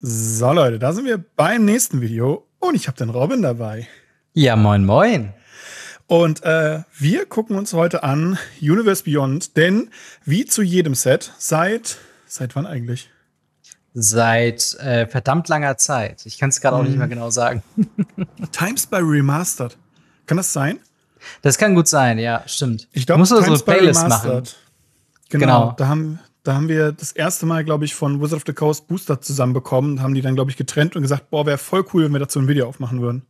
So Leute, da sind wir beim nächsten Video und ich habe den Robin dabei. Ja, moin, moin. Und äh, wir gucken uns heute an Universe Beyond, denn wie zu jedem Set, seit, seit wann eigentlich? Seit äh, verdammt langer Zeit. Ich kann es gerade auch nicht mehr mhm. genau sagen. Times by Remastered. Kann das sein? Das kann gut sein, ja, stimmt. Ich glaube, Times so eine Playlist machen. Genau, genau, Da, haben, da haben wir das erste Mal, glaube ich, von Wizard of the Coast Booster zusammenbekommen und haben die dann, glaube ich, getrennt und gesagt, boah, wäre voll cool, wenn wir dazu ein Video aufmachen würden.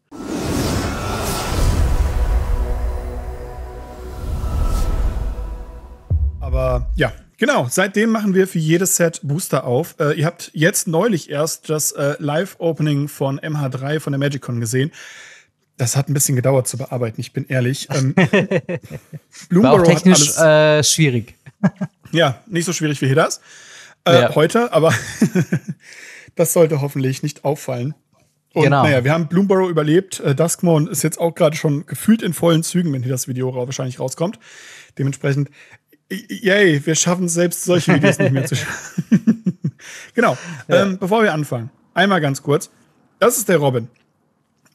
Aber ja, genau. Seitdem machen wir für jedes Set Booster auf. Äh, ihr habt jetzt neulich erst das äh, Live-Opening von MH3 von der MagicCon gesehen. Das hat ein bisschen gedauert zu bearbeiten, ich bin ehrlich. Ähm, War auch technisch äh, schwierig ja, nicht so schwierig wie Hidders. Äh, ja. Heute, aber das sollte hoffentlich nicht auffallen. Und genau. naja, wir haben Bloomborough überlebt. Äh, Duskmon ist jetzt auch gerade schon gefühlt in vollen Zügen, wenn hier das Video wahrscheinlich rauskommt. Dementsprechend, yay, wir schaffen selbst solche Videos nicht mehr zu schaffen. genau. Ähm, bevor wir anfangen, einmal ganz kurz. Das ist der Robin.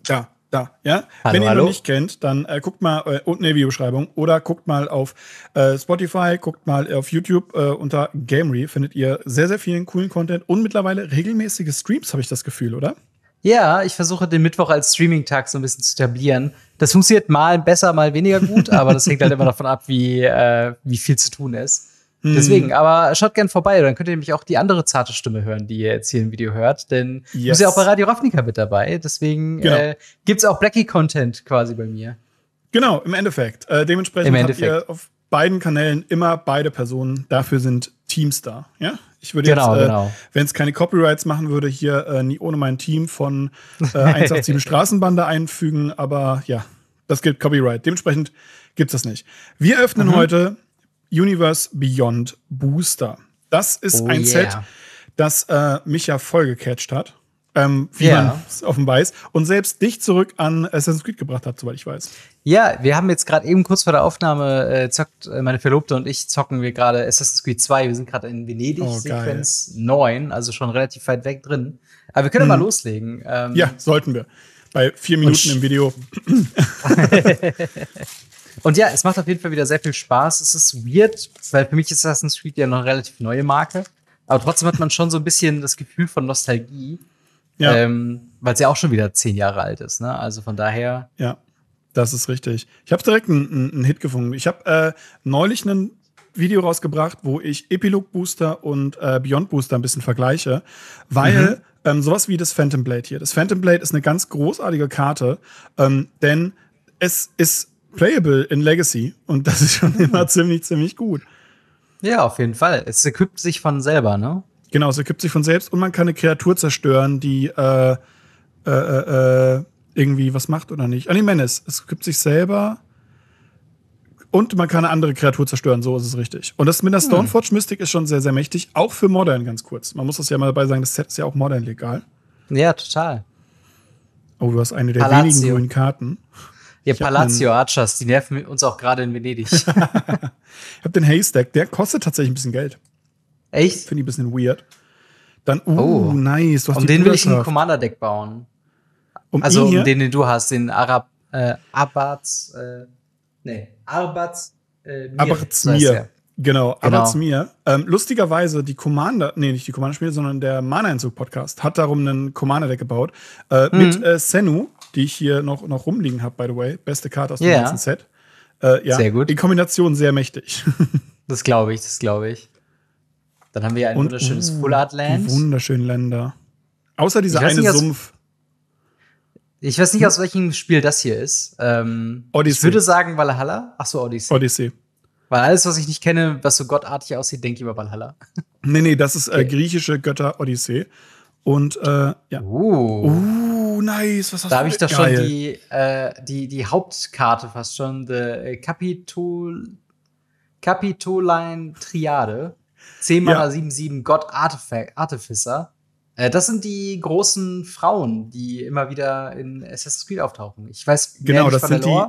Ja, da, ja. Hallo, Wenn ihr ihn noch nicht kennt, dann äh, guckt mal äh, unten in der Videobeschreibung oder guckt mal auf äh, Spotify, guckt mal auf YouTube äh, unter Gamery findet ihr sehr, sehr vielen coolen Content und mittlerweile regelmäßige Streams, habe ich das Gefühl, oder? Ja, ich versuche den Mittwoch als Streaming-Tag so ein bisschen zu etablieren. Das funktioniert mal besser, mal weniger gut, aber das hängt halt immer davon ab, wie, äh, wie viel zu tun ist. Hm. Deswegen, aber schaut gern vorbei, dann könnt ihr nämlich auch die andere zarte Stimme hören, die ihr jetzt hier im Video hört, denn yes. du bist ja auch bei Radio Ravnica mit dabei, deswegen genau. äh, gibt es auch Blackie-Content quasi bei mir. Genau, im Endeffekt. Äh, dementsprechend Im Endeffekt. habt ihr auf beiden Kanälen immer beide Personen, dafür sind Teams da, ja? Ich würde genau, jetzt, äh, genau. wenn es keine Copyrights machen würde, hier äh, nie ohne mein Team von äh, 187 Straßenbande einfügen, aber ja, das gilt Copyright. Dementsprechend gibt's das nicht. Wir öffnen mhm. heute Universe Beyond Booster. Das ist oh, ein yeah. Set, das äh, mich ja voll gecatcht hat. Ähm, wie yeah. man es offen weiß. Und selbst dich zurück an Assassin's Creed gebracht hat, soweit ich weiß. Ja, wir haben jetzt gerade eben kurz vor der Aufnahme äh, zockt, äh, meine Verlobte und ich zocken wir gerade Assassin's Creed 2. Wir sind gerade in Venedig, oh, Sequenz 9, also schon relativ weit weg drin. Aber wir können hm. mal mhm. loslegen. Ähm, ja, sollten wir. Bei vier Minuten im Video. Und ja, es macht auf jeden Fall wieder sehr viel Spaß. Es ist weird, weil für mich ist Assassin's Creed ja noch eine relativ neue Marke. Aber trotzdem hat man schon so ein bisschen das Gefühl von Nostalgie. Ja. Ähm, weil es ja auch schon wieder zehn Jahre alt ist, ne? Also von daher. Ja, das ist richtig. Ich habe direkt einen, einen, Hit gefunden. Ich habe äh, neulich ein Video rausgebracht, wo ich Epilog Booster und äh, Beyond Booster ein bisschen vergleiche, weil mhm. ähm, sowas wie das Phantom Blade hier. Das Phantom Blade ist eine ganz großartige Karte, ähm, denn es ist playable in Legacy. Und das ist schon immer ziemlich, ziemlich gut. Ja, auf jeden Fall. Es equipt sich von selber, ne? Genau, es ergibt sich von selbst und man kann eine Kreatur zerstören, die äh, äh, äh, äh irgendwie was macht oder nicht. An ah, nee, Menace. Es ergibt sich selber und man kann eine andere Kreatur zerstören, so ist es richtig. Und das mit der hm. Stoneforge Mystic ist schon sehr, sehr mächtig, auch für Modern ganz kurz. Man muss das ja mal dabei sagen, das Set ist ja auch Modern legal. Ja, total. Oh, du hast eine der Palatio. wenigen grünen Karten. Ihr Palazzo Archers, die nerven uns auch gerade in Venedig. ich habe den Haystack, der kostet tatsächlich ein bisschen Geld. Echt? Finde ich ein bisschen weird. Dann, uh, oh, nice. um den will ich ein Commander-Deck bauen. Um also um den, den du hast, den Arab, äh, Abats, äh, nee, Arbats, äh, Mir. Abarts Mir. Ja. Genau, genau. Mir. Ähm, lustigerweise, die Commander, nee, nicht die Commander-Spiele, sondern der mana einzug podcast hat darum einen Commander-Deck gebaut. Äh, mhm. Mit äh, Senu, die ich hier noch, noch rumliegen habe, by the way. Beste Karte aus dem yeah. ganzen Set. Äh, ja, sehr gut. In Kombination sehr mächtig. das glaube ich, das glaube ich. Dann haben wir ein Und, wunderschönes oh, Full Art Land. Wunderschöne Länder. Außer dieser eine nicht, Sumpf. ich weiß nicht, aus welchem Spiel das hier ist. Ähm, Odyssey. Ich würde sagen Valhalla. Ach so, Odyssey. Odyssey. Weil alles, was ich nicht kenne, was so gottartig aussieht, denke ich über Valhalla. Nee, nee, das ist äh, okay. äh, griechische Götter Odyssee. Und äh, ja. Uh. Uh nice, was hast da du? Da habe ich doch schon die, äh, die, die Hauptkarte fast schon, the Capitol, Capitoline Triade, 10x77 ja. God Artifact, Artificer. Äh, das sind die großen Frauen, die immer wieder in Assassin's Creed auftauchen. Ich weiß genau, das sind die,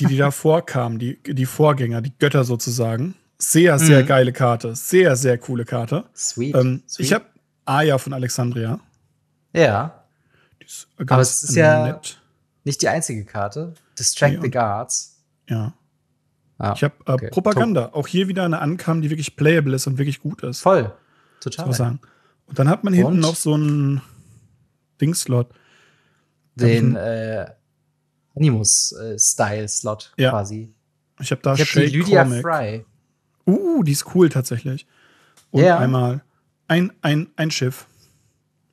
die, die davor kamen, die, die Vorgänger, die Götter sozusagen. Sehr, mhm. sehr mhm. geile Karte. Sehr, sehr coole Karte. Sweet. Ähm, Sweet. Ich habe Aya von Alexandria. Ja ist Aber es ist ja nicht die einzige Karte. Distract nee, the Guards. Ja. Ah, ich habe äh, okay. Propaganda. Auch hier wieder eine Ankam, die wirklich playable ist und wirklich gut ist. Voll. Total. Sagen. Und dann hat man und? hinten noch so einen Dingslot. Den äh, Animus-Style-Slot ja. quasi. Ich habe da ich hab die Lydia Cormac. Fry. Uh, die ist cool tatsächlich. Und yeah. einmal ein, ein, ein Schiff.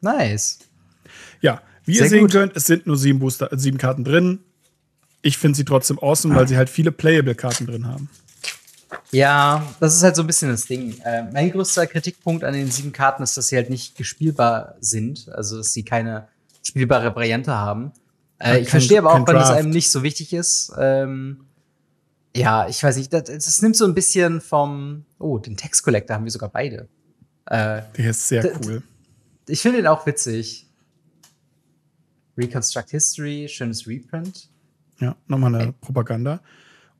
Nice. Ja, wie ihr sehen gut. könnt, es sind nur sieben, Booster, äh, sieben Karten drin. Ich finde sie trotzdem awesome, weil ah. sie halt viele Playable-Karten drin haben. Ja, das ist halt so ein bisschen das Ding. Äh, mein größter Kritikpunkt an den sieben Karten ist, dass sie halt nicht gespielbar sind. Also, dass sie keine spielbare Variante haben. Äh, ich verstehe aber auch, weil es einem nicht so wichtig ist. Ähm, ja, ich weiß nicht, das, das, nimmt so ein bisschen vom. Oh, den Text Collector haben wir sogar beide. Äh, Der ist sehr cool. Ich finde ihn auch witzig. Reconstruct History, schönes Reprint. Ja, nochmal eine okay. Propaganda.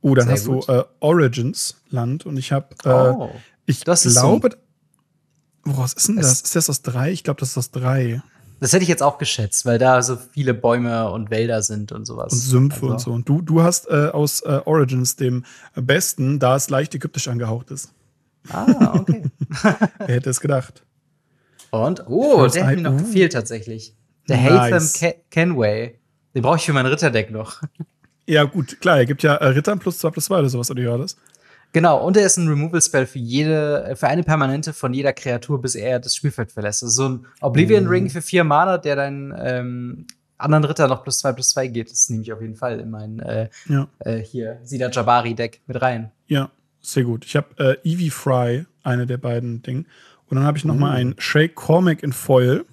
Oh, dann Sehr hast gut. du äh, Origins Land und ich habe, äh, oh, ich glaube, so woraus ist denn das? Ist das aus drei? Ich glaube, das ist aus drei. Das hätte ich jetzt auch geschätzt, weil da so viele Bäume und Wälder sind und sowas. Und Sümpfe also. und so. Und du, du hast äh, aus äh, Origins dem besten, da es leicht ägyptisch angehaucht ist. Ah, okay. Wer hätte es gedacht? Und? Oh, der hat mir noch oh. gefehlt tatsächlich. Der nice. Hatham Kenway. Den brauche ich für mein Ritterdeck noch. Ja, gut, klar, er gibt ja äh, Rittern plus 2 plus 2 oder sowas, oder wie Genau, und er ist ein Removal-Spell für jede, für eine permanente von jeder Kreatur, bis er das Spielfeld verlässt. Das also ist so ein Oblivion-Ring mhm. für vier Mana, der deinen ähm, anderen Ritter noch plus 2 plus 2 geht. Das nehme ich auf jeden Fall in mein äh, ja. äh, hier Sida Jabari-Deck mit rein. Ja, sehr gut. Ich habe äh, Eevee Fry, eine der beiden Dinge. Und dann habe ich noch mhm. mal einen Shake Cormac in Foil.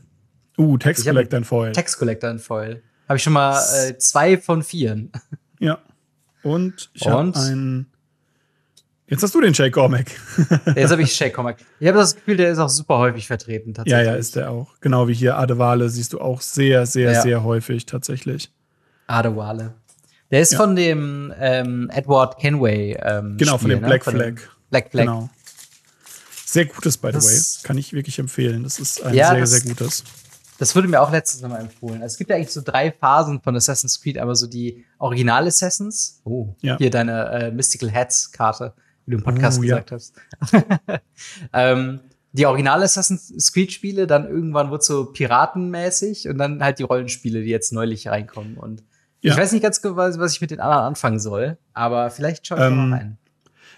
Uh, Text Collector in Foil. Text Collector in Foil. Habe ich schon mal äh, zwei von vieren. Ja. Und ich habe einen. Jetzt hast du den Shake Cormac. Jetzt habe ich Shake Cormac. Ich habe das Gefühl, der ist auch super häufig vertreten, tatsächlich. Ja, ja, ist der auch. Genau wie hier Adewale siehst du auch sehr, sehr, ja. sehr häufig tatsächlich. Adewale. Der ist ja. von dem ähm, Edward Kenway. Ähm, genau, Spiel, von dem ne? Black von Flag. Black Flag. Genau. Sehr gutes, by the das way. Kann ich wirklich empfehlen. Das ist ein ja, sehr, sehr gutes. Das wurde mir auch letztens nochmal empfohlen. Also es gibt ja eigentlich so drei Phasen von Assassin's Creed, Einmal so die Original Assassins. Oh, ja. hier deine äh, Mystical Hats Karte, wie du im Podcast oh, gesagt ja. hast. ähm, die Original Assassin's Creed Spiele, dann irgendwann wird so piratenmäßig und dann halt die Rollenspiele, die jetzt neulich reinkommen und ja. Ich weiß nicht ganz genau, was ich mit den anderen anfangen soll, aber vielleicht schaue ich ähm, mal rein.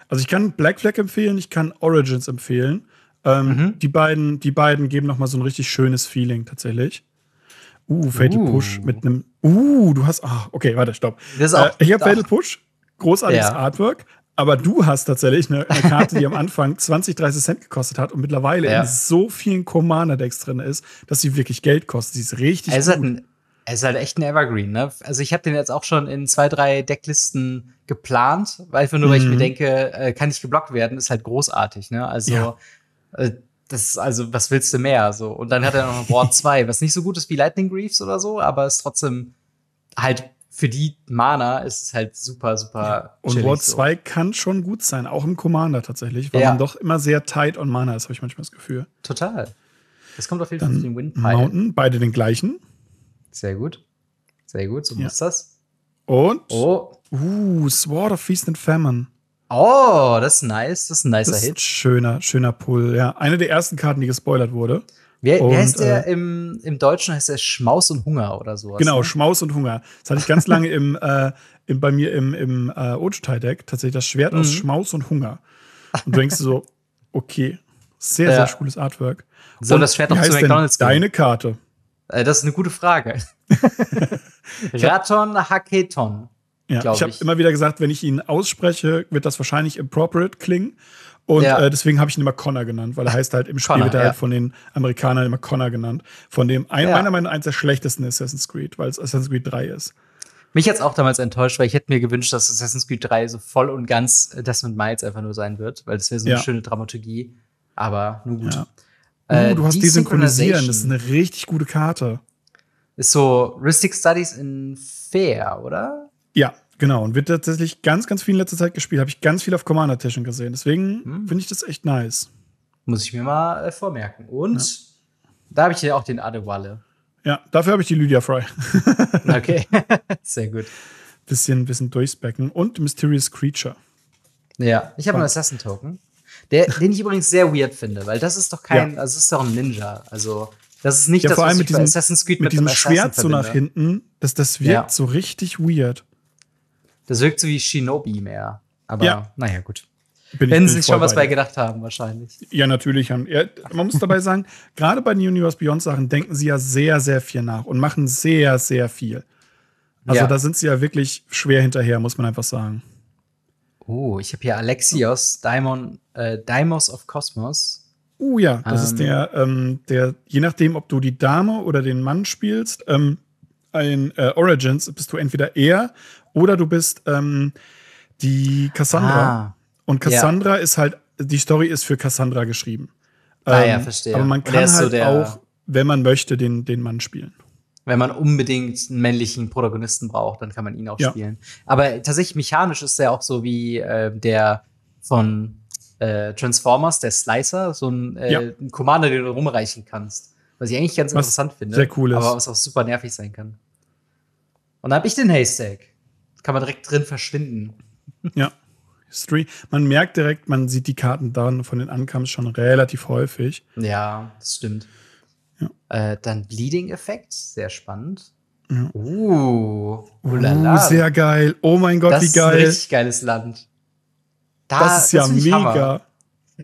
Also ich kann Black Flag empfehlen, ich kann Origins empfehlen. Ähm, mhm. die, beiden, die beiden geben nochmal so ein richtig schönes Feeling tatsächlich. Uh, Fatal uh. Push mit einem. Uh, du hast. Ah, okay, warte, stopp. Äh, ich habe Fatal Push, großartiges ja. Artwork, aber du hast tatsächlich eine, eine Karte, die am Anfang 20, 30 Cent gekostet hat und mittlerweile ja. in so vielen Commander-Decks drin ist, dass sie wirklich Geld kostet. Sie ist richtig. Es ist, halt ein, es ist halt echt ein Evergreen, ne? Also ich habe den jetzt auch schon in zwei, drei Decklisten geplant, einfach nur, mhm. weil ich mir mhm. denke, äh, kann nicht geblockt werden, ist halt großartig, ne? Also ja. Äh, das ist also, was willst du mehr? So. Und dann hat er noch ein Board 2, was nicht so gut ist wie Lightning Griefs oder so, aber ist trotzdem halt für die Mana ist es halt super, super. Ja. Und chillig, Ward 2 so. kann schon gut sein, auch im Commander tatsächlich, weil ja. man doch immer sehr tight on Mana ist, habe ich manchmal das Gefühl. Total. Das kommt auf jeden Fall zu den Wind Pilot. Mountain, beide den gleichen. Sehr gut. Sehr gut, so ja. muss das. Und? Oh. Uh, Sword of Feast and Famine. Oh, das ist nice. Das ist ein nicer das Hit. Schöner, schöner Pull, ja. Eine der ersten Karten, die gespoilert wurde. Wer, und, wie heißt der äh, im, im Deutschen? Heißt der Schmaus und Hunger oder sowas? Genau, ne? Schmaus und Hunger. Das hatte ich ganz lange im, äh, im, bei mir im, im äh, Ojutai-Deck. Tatsächlich das Schwert mhm. aus Schmaus und Hunger. Und du denkst so, okay, sehr, sehr cooles Artwork. So, und das Schwert noch zu McDonalds gehen? Deine Karte. Äh, das ist eine gute Frage. Raton Haketon. Ja, ich habe immer wieder gesagt, wenn ich ihn ausspreche, wird das wahrscheinlich appropriate klingen. Und ja. äh, deswegen habe ich ihn immer Connor genannt, weil er heißt halt im Spiel Connor, wird er halt ja. halt von den Amerikanern immer Connor genannt. Von dem ein, ja. meiner Meinung nach eins der schlechtesten Assassin's Creed, weil es Assassin's Creed 3 ist. Mich hat es auch damals enttäuscht, weil ich hätte mir gewünscht, dass Assassin's Creed 3 so voll und ganz äh, das mit Miles einfach nur sein wird, weil das wäre so eine schöne Dramaturgie. Aber nun gut. Äh, uh, du hast desynchronisieren, das ist eine richtig gute Karte. Ist so Ristic Studies in Fair, oder? Ja, genau. Und wird tatsächlich ganz, ganz viel in letzter Zeit gespielt. Habe ich ganz viel auf Commander-Tischen gesehen. Deswegen hm. finde ich das echt nice. Muss ich mir mal äh, vormerken. Und ja. da habe ich ja auch den Adewalle. Ja, dafür habe ich die Lydia Fry. okay, sehr gut. Bisschen, bisschen durchspecken. Und Mysterious Creature. Ja, ich habe einen Assassin-Token. Der, den ich übrigens sehr weird finde, weil das ist doch kein, ja. also ist doch ein Ninja. Also das ist nicht ja, das, vor allem mit diesem, Assassin's Creed mit, mit diesem Schwert so nach hinten, dass das wirkt ja. so richtig weird. Das wirkt so wie Shinobi mehr. Aber ja. naja, gut. Bin Wenn sie sich schon was bei gedacht haben, wahrscheinlich. Ja, natürlich. Haben, ja, man muss dabei sagen, gerade bei den Universe Beyond Sachen denken sie ja sehr, sehr viel nach und machen sehr, sehr viel. Also ja. da sind sie ja wirklich schwer hinterher, muss man einfach sagen. Oh, ich habe hier Alexios, Daimon, äh, Daimos of Cosmos. Oh ja, das ähm, ist der, ähm, der, je nachdem, ob du die Dame oder den Mann spielst, ähm, in äh, Origins bist du entweder er oder du bist ähm, die Cassandra. Ah, und Cassandra ja. ist halt, die Story ist für Cassandra geschrieben. Ähm, ah ja, ähm, verstehe. Aber man kann halt so auch, wenn man möchte, den, den Mann spielen. Wenn man unbedingt einen männlichen Protagonisten braucht, dann kann man ihn auch ja. spielen. Aber tatsächlich mechanisch ist er auch so wie äh, der von äh, Transformers, der Slicer, so ein, äh, ja. ein Commander, den du rumreichen kannst. Was ich eigentlich ganz was interessant finde. Sehr cool ist. Aber was auch super nervig sein kann. Und dann habe ich den Haystack kann man direkt drin verschwinden. Ja. History. Man merkt direkt, man sieht die Karten dann von den Ankams schon relativ häufig. Ja, das stimmt. Ja. Äh, dann Bleeding Effekt, sehr spannend. Ja. Uh, uh, sehr geil. Oh mein Gott, das wie geil. Das ist ein richtig geiles Land. Da, das ist das ja mega. Hammer.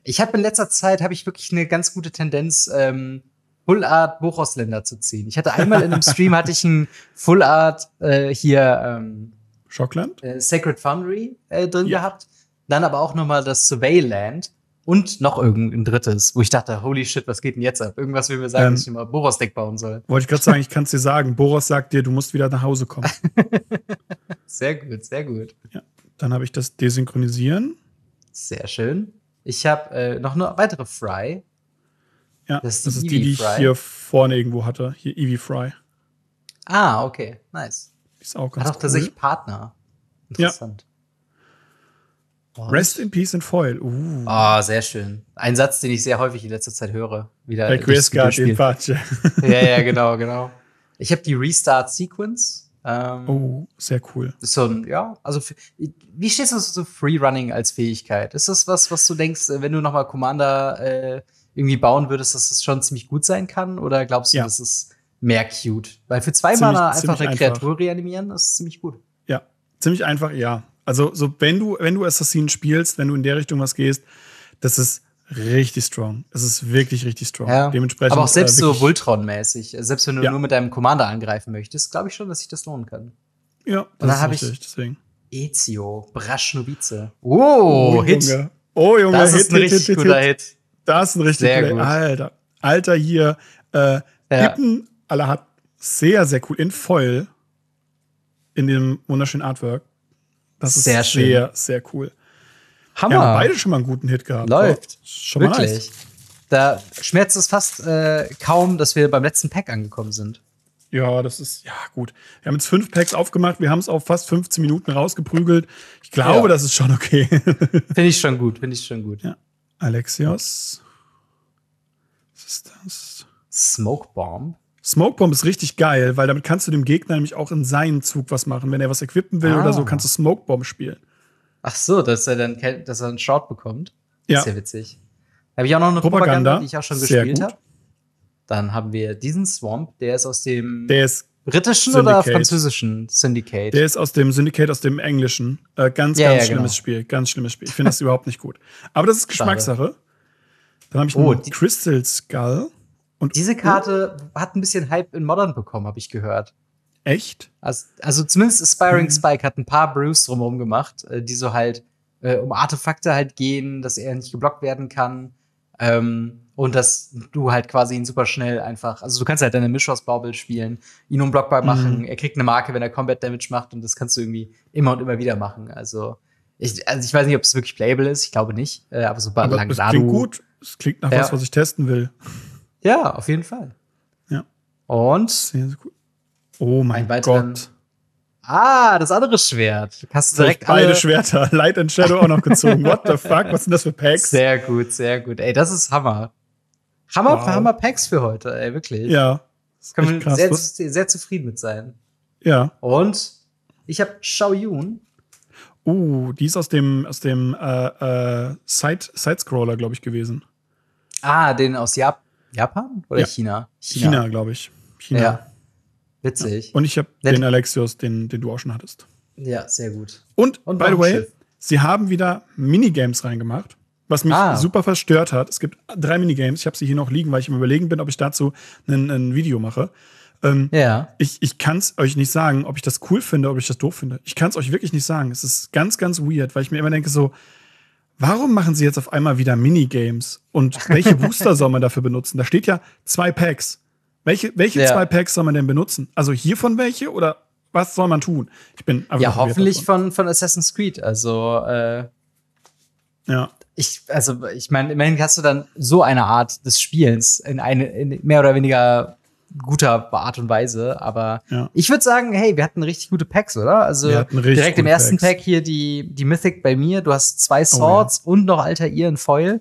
Ich habe in letzter Zeit habe ich wirklich eine ganz gute Tendenz, ähm, Full Art Bochosländer zu ziehen. Ich hatte einmal in einem Stream hatte ich einen Full Art äh, hier ähm, Schockland? Äh, Sacred Foundry äh, drin ja. gehabt. Dann aber auch nochmal das Surveyland und noch irgendein drittes, wo ich dachte, holy shit, was geht denn jetzt ab? Irgendwas will mir sagen, ähm, dass ich mal Boros-Deck bauen soll. Wollte ich gerade sagen, ich kann es dir sagen. Boros sagt dir, du musst wieder nach Hause kommen. sehr gut, sehr gut. Ja, dann habe ich das Desynchronisieren. Sehr schön. Ich habe äh, noch eine weitere Fry. Ja, das ist die, das ist die, die ich hier vorne irgendwo hatte. Hier Eevee Fry. Ah, okay, nice. Ist auch ganz Hat auch tatsächlich Partner. Interessant. Ja. Rest in Peace in Foil. Uh. Oh, sehr schön. Ein Satz, den ich sehr häufig in letzter Zeit höre. Wieder Bei Quisca in Pace. ja, ja, genau, genau. Ich habe die Restart Sequence. Ähm, oh, sehr cool. So ja, also wie stehst du zu Freerunning als Fähigkeit? Ist das was, was du denkst, äh, wenn du nochmal Commander äh, irgendwie bauen würdest, dass das schon ziemlich gut sein kann? Oder glaubst du, ja. dass es mehr cute. Weil für zwei ziemlich, Mana einfach eine einfach. Kreatur reanimieren, ist ziemlich gut. Ja, ziemlich einfach, ja. Also, so, wenn du, wenn du Assassinen spielst, wenn du in der Richtung was gehst, das ist richtig strong. Es ist wirklich richtig strong. Ja. Dementsprechend. Aber auch selbst äh, so Voltron-mäßig. Äh, selbst wenn du ja. nur mit deinem Commander angreifen möchtest, glaube ich schon, dass sich das lohnen kann. Ja, das dann habe ich deswegen. Ezio, Braschnovice. Oh, oh Hit. Junge. Oh, Junge, das Hit, ist ein richtig Hit, Hit, guter Hit. Das ist ein richtig guter Alter. Alter, hier. Äh, ja. Alle hat sehr, sehr cool in Foil in dem wunderschönen Artwork. Das ist sehr, schön. sehr, sehr cool. Hammer. Wir haben beide schon mal einen guten Hit gehabt. Läuft. Oh, schon Wirklich. mal Wirklich. Nice. Da schmerzt es fast äh, kaum, dass wir beim letzten Pack angekommen sind. Ja, das ist, ja, gut. Wir haben jetzt fünf Packs aufgemacht. Wir haben es auf fast 15 Minuten rausgeprügelt. Ich glaube, ja. das ist schon okay. finde ich schon gut, finde ich schon gut. Ja. Alexios. Was ist das? Smoke Bomb. Smokebomb ist richtig geil, weil damit kannst du dem Gegner nämlich auch in seinen Zug was machen. Wenn er was equippen will ah. oder so, ah. kannst du Smokebomb spielen. Ach so, dass er dann dass er einen Short bekommt. Ja. Ist ja witzig. Habe ich auch noch eine Propaganda, Propaganda die ich auch schon gespielt habe. Dann haben wir diesen Swamp, der ist aus dem der ist britischen Syndicate. oder französischen Syndicate. Der ist aus dem Syndicate, aus dem englischen. Äh, ganz, ja, ganz ja, schlimmes genau. Spiel, ganz schlimmes Spiel. Ich finde das überhaupt nicht gut. Aber das ist Geschmackssache. Dann habe ich oh, Crystal Skull. Und diese Karte oh. hat ein bisschen Hype in Modern bekommen, habe ich gehört. Echt? Also, also zumindest Aspiring hm. Spike hat ein paar Brews drumherum gemacht, äh, die so halt äh, um Artefakte halt gehen, dass er nicht geblockt werden kann. Ähm, und dass du halt quasi ihn super schnell einfach, also du kannst halt deine Mischwas Bauble spielen, ihn unblockbar hm. machen, mhm. er kriegt eine Marke, wenn er Combat Damage macht und das kannst du irgendwie immer und immer wieder machen. Also ich, also ich weiß nicht, ob es wirklich playable ist, ich glaube nicht, äh, aber so aber langsam. Es klingt gut, es klingt nach ja. was, was ich testen will. Ja, auf jeden Fall. Ja. Und? Sehr, sehr cool. Oh mein Gott. Ah, das andere Schwert. Hast du direkt beide Schwerter, Light and Shadow auch noch gezogen. What the fuck? Was sind das für Packs? Sehr gut, sehr gut. Ey, das ist Hammer. Hammer, wow. Hammer Packs für heute, ey, wirklich. Ja. Können wir sehr, sehr, zufrieden mit sein. Ja. Und ich habe Xiaoyun. Uh, die ist aus dem, aus dem äh, äh, Side-Scroller, glaube ich, gewesen. Ah, den aus Japan. Japan oder ja. China? China, China glaube ich. China. Ja. Witzig. Ja. Und ich habe den Alexios, den, den du auch schon hattest. Ja, sehr gut. Und, Und by the way, sie haben wieder Minigames reingemacht, was mich ah. super verstört hat. Es gibt drei Minigames. Ich habe sie hier noch liegen, weil ich im Überlegen bin, ob ich dazu ein, ein Video mache. Ähm, ja. Ich, ich kann es euch nicht sagen, ob ich das cool finde, ob ich das doof finde. Ich kann es euch wirklich nicht sagen. Es ist ganz, ganz weird, weil ich mir immer denke so, Warum machen sie jetzt auf einmal wieder Minigames? Und welche Booster soll man dafür benutzen? Da steht ja zwei Packs. Welche, welche ja. zwei Packs soll man denn benutzen? Also hiervon welche oder was soll man tun? Ich bin ja hoffentlich von, von Assassin's Creed. Also äh, ja. Ich, also ich meine, immerhin hast du dann so eine Art des Spielens in eine in mehr oder weniger guter Art und Weise. Aber ja. ich würde sagen, hey, wir hatten richtig gute Packs, oder? Also direkt im ersten Packs. Pack hier die, die Mythic bei mir. Du hast zwei Swords oh, ja. und noch Alter Ian Foil.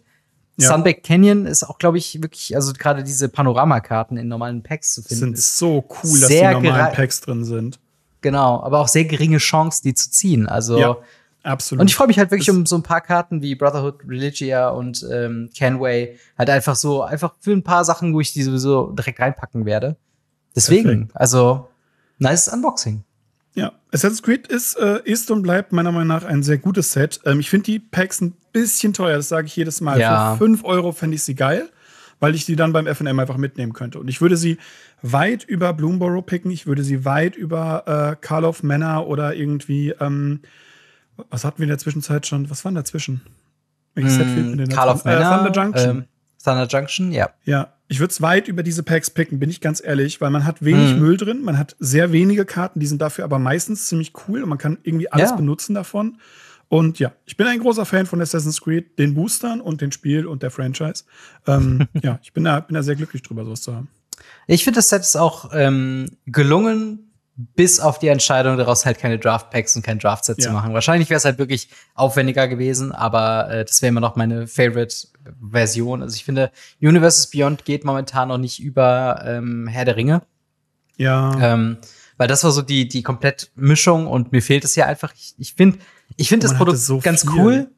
Ja. Sunback Canyon ist auch, glaube ich, wirklich, also gerade diese Panoramakarten in normalen Packs zu finden. Sind so cool, dass die normalen Packs drin sind. Genau, aber auch sehr geringe Chance, die zu ziehen. Also Absolut. Und ich freue mich halt wirklich das um so ein paar Karten wie Brotherhood, Religia und ähm, Canway. Halt einfach so, einfach für ein paar Sachen, wo ich die sowieso direkt reinpacken werde. Deswegen, Perfekt. also, nice Unboxing. Ja, Assassin's Creed ist, äh, ist und bleibt meiner Meinung nach ein sehr gutes Set. Ähm, ich finde die Packs ein bisschen teuer, das sage ich jedes Mal. Ja. Für 5 Euro fände ich sie geil, weil ich die dann beim FM einfach mitnehmen könnte. Und ich würde sie weit über Bloomborough picken, ich würde sie weit über äh, of Manor oder irgendwie. Ähm, was hatten wir in der Zwischenzeit schon? Was war dazwischen? Welches Set fehlt mir denn Call of äh, Thunder Junction. Ähm, Thunder Junction, ja. Ja, ich würde es weit über diese Packs picken, bin ich ganz ehrlich, weil man hat wenig mhm. Müll drin, man hat sehr wenige Karten, die sind dafür aber meistens ziemlich cool und man kann irgendwie alles ja. benutzen davon. Und ja, ich bin ein großer Fan von Assassin's Creed, den Boostern und dem Spiel und der Franchise. Ähm, ja, ich bin da, bin da sehr glücklich drüber, sowas zu haben. Ich finde, das Set ist auch ähm, gelungen bis auf die Entscheidung daraus halt keine Draft-Packs und kein Draft-Set ja. zu machen. Wahrscheinlich wäre es halt wirklich aufwendiger gewesen, aber äh, das wäre immer noch meine Favorite-Version. Also ich finde, Universes Beyond geht momentan noch nicht über ähm, Herr der Ringe. Ja. Ähm, weil das war so die, die komplett Mischung und mir fehlt es ja einfach. Ich, ich finde ich find das Produkt so ganz viel. cool.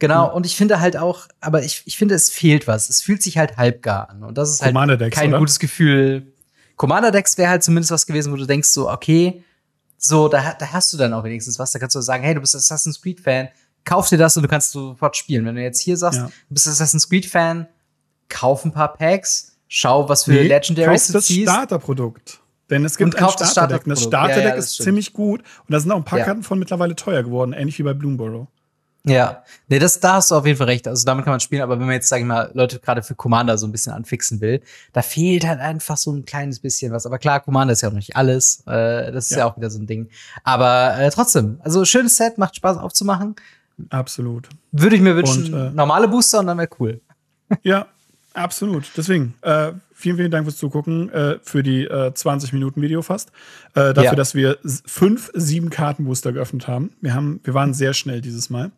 Genau, und ich finde halt auch, aber ich, ich finde, es fehlt was. Es fühlt sich halt halbgar an. Und das ist halt kein oder? gutes Gefühl Commander-Decks wäre halt zumindest was gewesen, wo du denkst, so, okay, so, da, da hast du dann auch wenigstens was. Da kannst du sagen, hey, du bist Assassin's Creed-Fan, kauf dir das und du kannst sofort spielen. Wenn du jetzt hier sagst, ja. du bist Assassin's Creed-Fan, kauf ein paar Packs, schau, was für nee, Legendaries kauf du ziehst. Das Starterprodukt. Denn es gibt ein Starterdeck. Das Starterdeck Starter ja, ja, ist stimmt. ziemlich gut. Und da sind auch ein paar ja. Karten von mittlerweile teuer geworden, ähnlich wie bei Bloomborough. Ja, nee, das, da hast du auf jeden Fall recht. Also damit kann man spielen, aber wenn man jetzt, sag ich mal, Leute gerade für Commander so ein bisschen anfixen will, da fehlt halt einfach so ein kleines bisschen was. Aber klar, Commander ist ja auch nicht alles. Äh, das ist ja. ja auch wieder so ein Ding. Aber äh, trotzdem, also schönes Set, macht Spaß aufzumachen. Absolut. Würde ich mir wünschen, und, äh, normale Booster und dann wäre cool. Ja, Absolut. Deswegen, äh, vielen, vielen Dank fürs Zugucken, äh, für die äh, 20 Minuten Video fast. Äh, dafür, ja. dass wir fünf, sieben Kartenbooster geöffnet haben. Wir, haben. wir waren sehr schnell dieses Mal.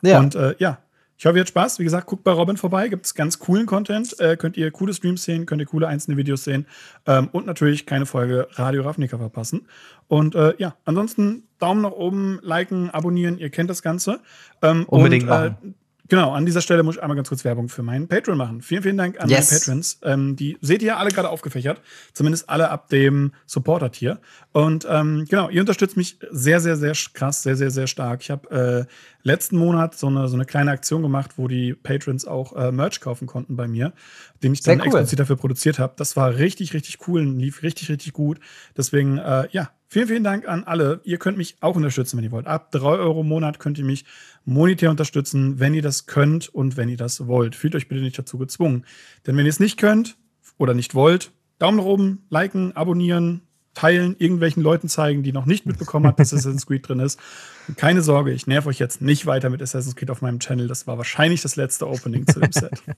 Ja. Und äh, ja, ich hoffe, ihr habt Spaß. Wie gesagt, guckt bei Robin vorbei. Gibt es ganz coolen Content. Äh, könnt ihr coole Streams sehen, könnt ihr coole einzelne Videos sehen. Ähm, und natürlich keine Folge Radio Ravnica verpassen. Und ja, ansonsten Daumen nach oben, liken, abonnieren. Ihr kennt das Ganze. Ähm, Unbedingt und, machen Genau, an dieser Stelle muss ich einmal ganz kurz Werbung für meinen Patreon machen. Vielen, vielen Dank an yes. meine Patrons. Ähm, die seht ihr alle gerade aufgefächert, zumindest alle ab dem Supporter-Tier. Und ähm, genau, ihr unterstützt mich sehr, sehr, sehr krass, sehr, sehr, sehr stark. Ich habe äh, letzten Monat so eine, so eine kleine Aktion gemacht, wo die Patrons auch äh, Merch kaufen konnten bei mir, den ich dann cool. explizit dafür produziert habe. Das war richtig, richtig cool und lief richtig, richtig gut. Deswegen, äh, ja, Vielen, vielen Dank an alle. Ihr könnt mich auch unterstützen, wenn ihr wollt. Ab 3 Euro im Monat könnt ihr mich monetär unterstützen, wenn ihr das könnt und wenn ihr das wollt. Fühlt euch bitte nicht dazu gezwungen. Denn wenn ihr es nicht könnt oder nicht wollt, Daumen nach oben, liken, abonnieren, teilen, irgendwelchen Leuten zeigen, die noch nicht mitbekommen haben, dass Assassin's Creed drin ist. Und keine Sorge, ich nerv euch jetzt nicht weiter mit Assassin's Creed auf meinem Channel. Das war wahrscheinlich das letzte Opening zu dem Set.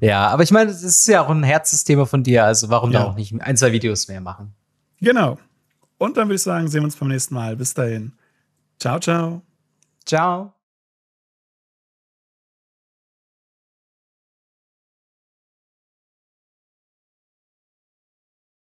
Ja, aber ich meine, es ist ja auch ein Herzensthema von dir, also warum ja. da auch nicht ein, zwei Videos mehr machen? Genau. Und dann würde ich sagen, sehen wir uns beim nächsten Mal. Bis dahin. Ciao, ciao. Ciao.